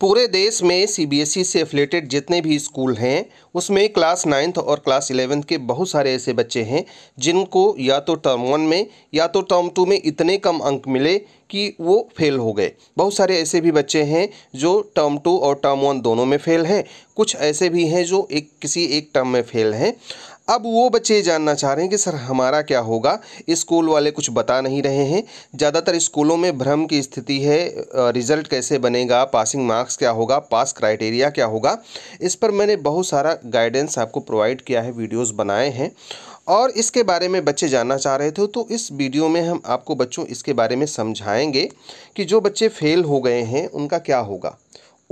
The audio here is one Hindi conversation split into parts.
पूरे देश में सीबीएसई e से एफिलेटेड जितने भी स्कूल हैं उसमें क्लास नाइन्थ और क्लास इलेवेंथ के बहुत सारे ऐसे बच्चे हैं जिनको या तो टर्म वन में या तो टर्म टू में इतने कम अंक मिले कि वो फेल हो गए बहुत सारे ऐसे भी बच्चे हैं जो टर्म टू और टर्म वन दोनों में फ़ेल हैं कुछ ऐसे भी हैं जो एक किसी एक टर्म में फ़ेल हैं अब वो बच्चे जानना चाह रहे हैं कि सर हमारा क्या होगा स्कूल वाले कुछ बता नहीं रहे हैं ज़्यादातर स्कूलों में भ्रम की स्थिति है रिज़ल्ट कैसे बनेगा पासिंग मार्क्स क्या होगा पास क्राइटेरिया क्या होगा इस पर मैंने बहुत सारा गाइडेंस आपको प्रोवाइड किया है वीडियोस बनाए हैं और इसके बारे में बच्चे जानना चाह रहे थे तो इस वीडियो में हम आपको बच्चों इसके बारे में समझाएँगे कि जो बच्चे फेल हो गए हैं उनका क्या होगा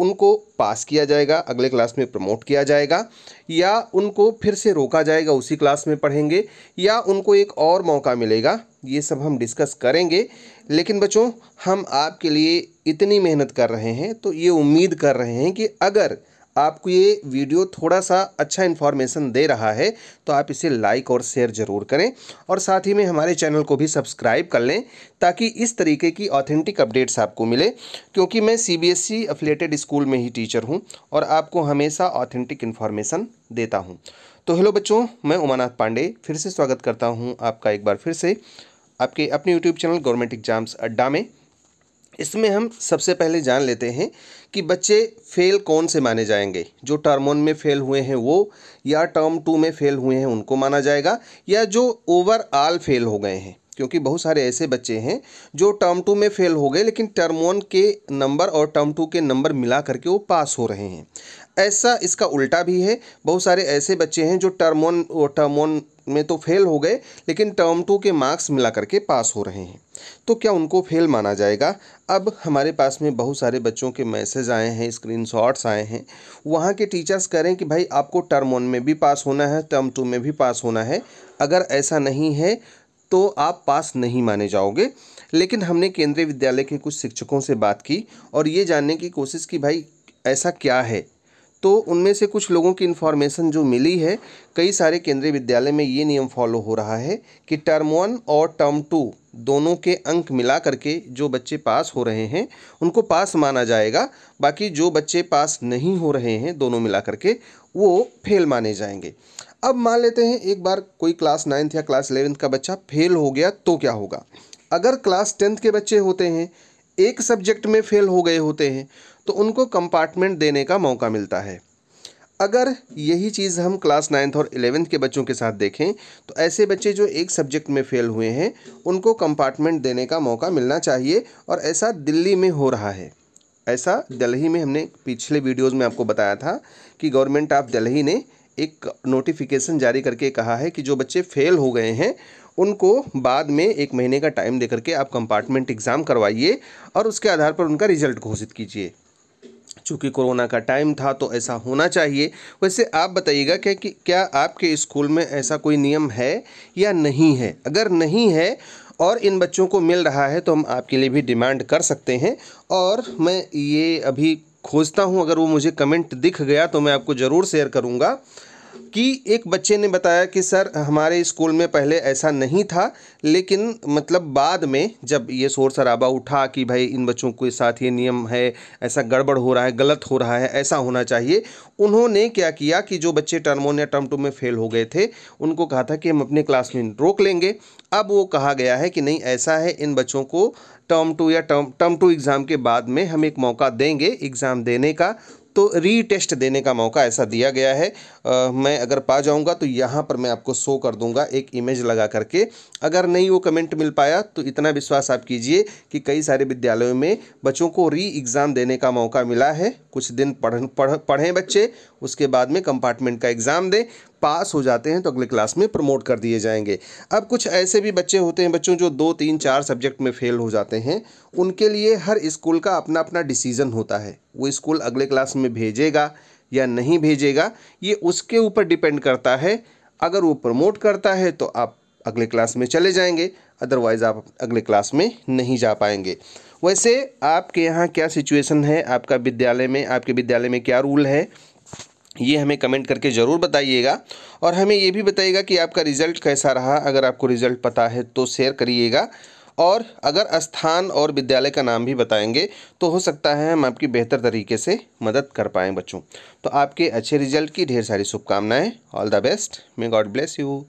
उनको पास किया जाएगा अगले क्लास में प्रमोट किया जाएगा या उनको फिर से रोका जाएगा उसी क्लास में पढ़ेंगे या उनको एक और मौका मिलेगा ये सब हम डिस्कस करेंगे लेकिन बच्चों हम आपके लिए इतनी मेहनत कर रहे हैं तो ये उम्मीद कर रहे हैं कि अगर आपको ये वीडियो थोड़ा सा अच्छा इन्फॉर्मेशन दे रहा है तो आप इसे लाइक और शेयर ज़रूर करें और साथ ही में हमारे चैनल को भी सब्सक्राइब कर लें ताकि इस तरीके की ऑथेंटिक अपडेट्स आपको मिले क्योंकि मैं C B S E affiliated school में ही टीचर हूँ और आपको हमेशा ऑथेंटिक इन्फॉर्मेशन देता हूँ तो हेलो बच्चों मैं उमानाथ पांडे फिर से स्वागत करता हूँ आपका एक बार फिर से आपके अपने यूट्यूब चैनल गवर्नमेंट एग्जाम्स अड्डा में इसमें हम सबसे पहले जान लेते हैं कि बच्चे फेल कौन से माने जाएंगे जो टर्म वन में फेल हुए हैं वो या टर्म टू में फेल हुए हैं उनको माना जाएगा या जो ओवरऑल फेल हो गए हैं क्योंकि बहुत सारे ऐसे बच्चे हैं जो टर्म टू में फेल हो गए लेकिन टर्म वन के नंबर और टर्म टू के नंबर मिला करके वो पास हो रहे हैं ऐसा इसका उल्टा भी है बहुत सारे ऐसे बच्चे हैं जो टर्म वन टर्म वन में तो फेल हो गए लेकिन टर्म टू के मार्क्स मिला करके पास हो रहे हैं तो क्या उनको फेल माना जाएगा अब हमारे पास में बहुत सारे बच्चों के मैसेज आए हैं शॉट्स आए हैं वहाँ के टीचर्स कह रहे हैं कि भाई आपको टर्म वन में भी पास होना है टर्म टू में भी पास होना है अगर ऐसा नहीं है तो आप पास नहीं माने जाओगे लेकिन हमने केंद्रीय विद्यालय के कुछ शिक्षकों से बात की और ये जानने की कोशिश की भाई ऐसा क्या है तो उनमें से कुछ लोगों की इन्फॉर्मेशन जो मिली है कई सारे केंद्रीय विद्यालय में ये नियम फॉलो हो रहा है कि टर्म वन और टर्म टू दोनों के अंक मिला करके जो बच्चे पास हो रहे हैं उनको पास माना जाएगा बाकी जो बच्चे पास नहीं हो रहे हैं दोनों मिला करके वो फेल माने जाएंगे अब मान लेते हैं एक बार कोई क्लास नाइन्थ या क्लास इलेवेंथ का बच्चा फेल हो गया तो क्या होगा अगर क्लास टेंथ के बच्चे होते हैं एक सब्जेक्ट में फेल हो गए होते हैं तो उनको कंपार्टमेंट देने का मौका मिलता है अगर यही चीज़ हम क्लास नाइन्थ और एलेवेंथ के बच्चों के साथ देखें तो ऐसे बच्चे जो एक सब्जेक्ट में फ़ेल हुए हैं उनको कंपार्टमेंट देने का मौका मिलना चाहिए और ऐसा दिल्ली में हो रहा है ऐसा दिल्ली में हमने पिछले वीडियोज़ में आपको बताया था कि गवर्नमेंट ऑफ दिल्ली ने एक नोटिफिकेशन जारी करके कहा है कि जो बच्चे फ़ेल हो गए हैं उनको बाद में एक महीने का टाइम दे करके आप कंपार्टमेंट एग्ज़ाम करवाइए और उसके आधार पर उनका रिजल्ट घोषित कीजिए चूँकि कोरोना का टाइम था तो ऐसा होना चाहिए वैसे आप बताइएगा क्या कि क्या आपके स्कूल में ऐसा कोई नियम है या नहीं है अगर नहीं है और इन बच्चों को मिल रहा है तो हम आपके लिए भी डिमांड कर सकते हैं और मैं ये अभी खोजता हूँ अगर वो मुझे कमेंट दिख गया तो मैं आपको ज़रूर शेयर करूँगा कि एक बच्चे ने बताया कि सर हमारे स्कूल में पहले ऐसा नहीं था लेकिन मतलब बाद में जब ये शोर शराबा उठा कि भाई इन बच्चों के साथ ये नियम है ऐसा गड़बड़ हो रहा है गलत हो रहा है ऐसा होना चाहिए उन्होंने क्या किया कि जो बच्चे टर्म वन या टर्म टू में फ़ेल हो गए थे उनको कहा था कि हम अपने क्लास में रोक लेंगे अब वो कहा गया है कि नहीं ऐसा है इन बच्चों को टर्म टू या टर्म टर्म टू एग्ज़ाम के बाद में हम एक मौका देंगे एग्ज़ाम देने का तो रीटेस्ट देने का मौका ऐसा दिया गया है आ, मैं अगर पा जाऊँगा तो यहाँ पर मैं आपको शो कर दूँगा एक इमेज लगा करके अगर नहीं वो कमेंट मिल पाया तो इतना विश्वास आप कीजिए कि कई सारे विद्यालयों में बच्चों को री एग्ज़ाम देने का मौका मिला है कुछ दिन पढ़ पढ़ पढ़ें बच्चे उसके बाद में कंपार्टमेंट का एग्ज़ाम दें पास हो जाते हैं तो अगले क्लास में प्रमोट कर दिए जाएंगे अब कुछ ऐसे भी बच्चे होते हैं बच्चों जो दो तीन चार सब्जेक्ट में फेल हो जाते हैं उनके लिए हर स्कूल का अपना अपना डिसीज़न होता है वो स्कूल अगले क्लास में भेजेगा या नहीं भेजेगा ये उसके ऊपर डिपेंड करता है अगर वो प्रमोट करता है तो आप अगले क्लास में चले जाएंगे अदरवाइज़ आप अगले क्लास में नहीं जा पाएंगे वैसे आपके यहाँ क्या सिचुएशन है आपका विद्यालय में आपके विद्यालय में क्या रूल है ये हमें कमेंट करके ज़रूर बताइएगा और हमें ये भी बताइएगा कि आपका रिज़ल्ट कैसा रहा अगर आपको रिज़ल्ट पता है तो शेयर करिएगा और अगर स्थान और विद्यालय का नाम भी बताएंगे तो हो सकता है हम आपकी बेहतर तरीके से मदद कर पाएँ बच्चों तो आपके अच्छे रिजल्ट की ढेर सारी शुभकामनाएँ all the best may God bless you